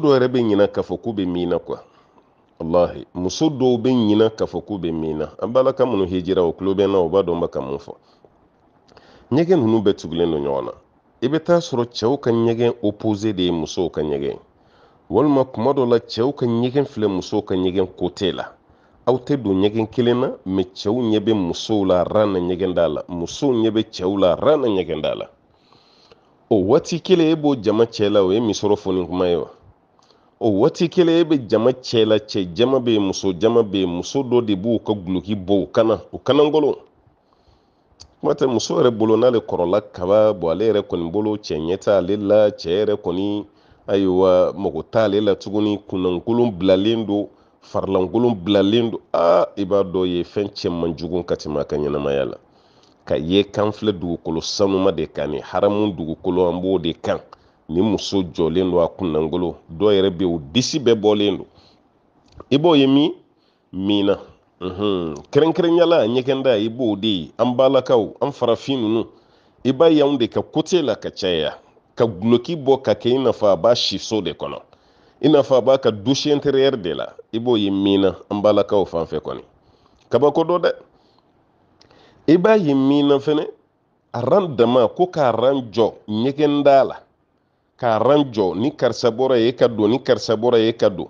dɔw yɛrɛ bɛ ɲina k'a fɔ k'u bɛ min na kuwa walahi muso dɔw bɛ ɲina k'a fɔ k'u bɛ min na an b'a la ka minnu hijira o tulo bɛ n na o b'a dɔn n bɛ ka mun fɔ ɲɛgɛn ninnu bɛɛ tugulen don ɲɔgɔn na i bɛ taa sɔrɔ cɛw ka ɲɛgɛn opposé de ye musow ka ɲɛgɛn walima kuma dɔ la cɛw ka ɲɛgɛn filɛ musow ka ɲɛgɛn côté la aw tɛ don ɲɛgɛn kelen na mɛ cɛw ɲɛ bɛ musow la ran na ɲɛgɛn da la musow ɲɛ bɛ cɛw la ran na ɲɛgɛn da la o waati kelen e b'o jama cɛ la o ye misɔrɔ fɔ ni kuma ye wa o wati kelen be jama cɛla cɛ jama be muso jama be muso dɔ de b'u ka guloki bɔ u kana u kanangolo kuma tɛ muso yɛrɛ bolo n'ale kɔrɔla kaba bɔ ale yɛrɛ kɔni bolo cɛ ɲɛ ta ale la cɛ yɛrɛ kɔni ayiwa mɔgɔ ta ale la tuguni kunnankolon bilalen do farilankolon bilalen do aa i b'a dɔ ye fɛn cɛman jugu ka tɛma ka ɲɛnamaya la ka ye kan filɛ dugukolo sanuma de kan ni haramu dugukolo an b'o de kan ni muso jɔlen don a kunnangolo dɔw yɛrɛ bɛ yen disi bɛɛ bɔlen don i b'o ye min min na kɛrɛnkɛrɛnnenya ɲɛgɛnda i b'o de ye an balakaw an farafin ninnu i b'a ye de ka kote la ka caya ka guloki bɔ ka kɛ i n'a fɔ a b'a siso de kɔnɔ i n'a fɔ a b'a ka dusi intérieur de la i b'o ye min na an balakaw fan fɛ kɔni kabako dɔ dɛ i b'a ye min na fɛnɛ a ran dama ko k'a ran jɔ ɲɛgɛn la k'a ran jɔ ni karisa bɔra ye ka don ni karisa bɔra ye ka don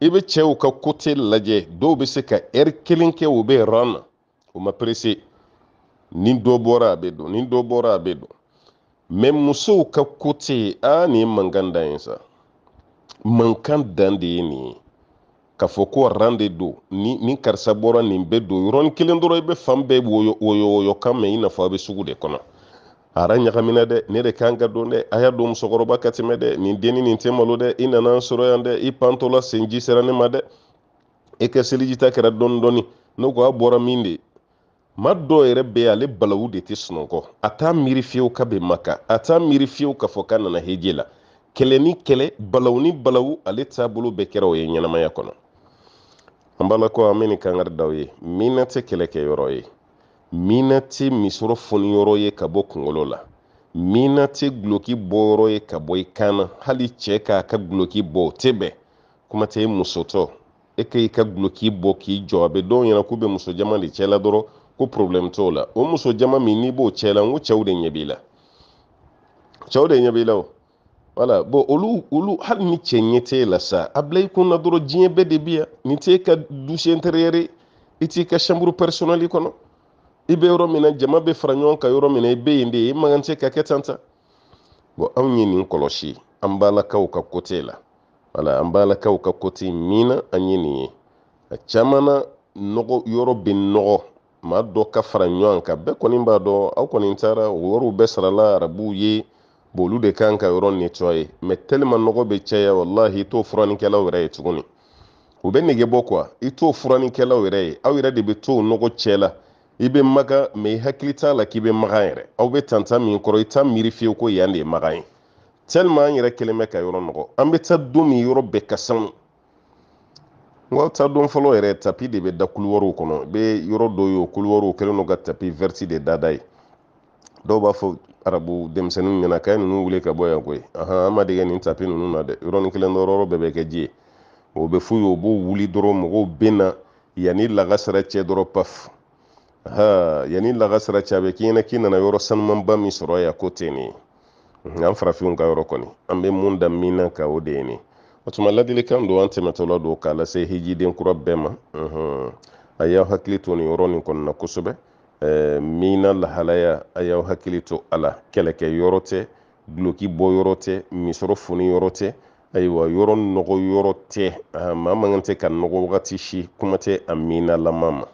i bɛ cɛw ka kote lajɛ dɔw bɛ se ka ɛri er kelen kɛ o bɛ ran na o ma perese ni dɔ bɔra a bɛ don ni dɔ bɔra a bɛ don mɛ musow ka kote a nin ye mankan dan ye sa mankan dan de ye nin ye k'a fɔ ko ran de don ni ni karisa bɔra nin bɛ don yɔrɔnin kelen dɔrɔn i bɛ fan bɛɛ woyo woyo woyo kan mɛn i n'a fɔ a bɛ sugu de kɔnɔ ara ɲagamina dɛ ne de kan ka don dɛ a y'a don musokɔrɔba ka tɛmɛ dɛ nin denni nin tɛ malo dɛ i nana n sɔrɔ yan dɛ i pantola senji sera ne ma dɛ i ka selijita kɛra dɔɔni dɔɔni ne ko a bɔra min de ma dɔw yɛrɛ bɛ ale balawu de tɛ sunɔgɔ a t'a miiri fiyewu ka bɛ maka a t'a miiri fiyewu k'a fɔ k'a nana heje la kɛlɛ ni kɛlɛ balawu ni balawu ale taabolo bɛɛ kɛra o ye ɲɛnamaya kɔnɔ an b'a la ko an bɛ nin kankari d'aw ye min tɛ kɛlɛkɛyɔrɔ ye mina tɛ misɔrɔ foni yɔrɔ ye ka bɔ kunkolo la mina tɛ guloki bɔyɔrɔ ye ka bɔ i kan na hali cɛ k'a ka guloki bɔ o tɛ bɛn kuma tɛ i musotɔ e ka i ka guloki bɔ k'i jɔ a bɛ dɔw ɲɛna k'u bɛ muso jama de cɛla dɔrɔn ko porobilɛmu t'o la o muso jama min n'i b'o cɛ n ko cɛw de ɲɛ b'i la cɛw de ɲɛ b'i la o wala bon olu olu hali ni cɛ ɲɛ t'e la sa a bila i kun na dɔrɔn diɲɛ bɛɛ de bi yan nin t'e ka du intérieur ye i t'i ka chambre personnelle kɔnɔ i bɛ yɔrɔ min na jama bɛ fara ɲɔgɔn kan yɔrɔ min na i bɛ yen de i man kan tɛ ka kɛ tan tan bon anw ye nin kɔlɔsi an balakaw ka kote la wala an balakaw ka kote min na an ye nin ye a caman na nɔgɔ yɔrɔ bɛ nɔgɔ maa dɔ ka fara ɲɔgɔn kan bɛɛ kɔni b'a dɔn aw kɔni taara o yɔrɔw bɛɛ sarala arabuw ye b'olu de kan ka yɔrɔ netɔye mɛ tɛlima nɔgɔ bɛ caya walahi i t'o furanikɛlaw yɛrɛ ye tuguni u bɛ nege bɔ kuwa i t'o furanikɛlaw yɛrɛ ye aw yɛrɛ de bɛ to nɔgɔ cɛ la i bɛ maga mɛ i hakili t'a la k'i bɛ maga yɛrɛ aw bɛ tantan min kɔrɔ i t'a miiri fiyewu ko yan de ye maga ye tɛlima an yɛrɛ kɛlen bɛ ka yɔrɔ nɔgɔ an bɛ taa don min yɔrɔ bɛɛ ka sanu ta don fɔlɔ yɛrɛ tapi de bɛ da kuluwariw kɔnɔ i bɛ yɔrɔ dɔw ye o kuluwariw kɛlen don ka tapi vɛriti de da ye dɔw b'a fɔ arabu denmisɛnninw ɲɛna k'a ye wuli ka bɔ yan koyi ahan an ma nin tapi ninnu na dɛ yɔrɔnin kelen dɔrɔn bɛɛ bɛ kɛ ji ye o bɛ f'u ye u b'o wuli dɔrɔn mɔgɔw bɛ na yanni cɛ dɔrɔn paf ha yani lagasara cabe kina kina na yɔrɔ sanumanba min sɔrɔ ya mhm, ko mhm. ni eh, ah, an farafinw ka yɔrɔ kɔni an bɛ mun da min ka o ni o tuma ladilikan don an tɛmɛtɔla don k'a lase hijiden kura bɛɛ ma a y'aw hakili to nin yɔrɔ nin kɔni na kosɛbɛ min na lahalaya a y'aw hakili to a la kɛlɛkɛ yɔrɔ tɛ duloki bɔ yɔrɔ tɛ kan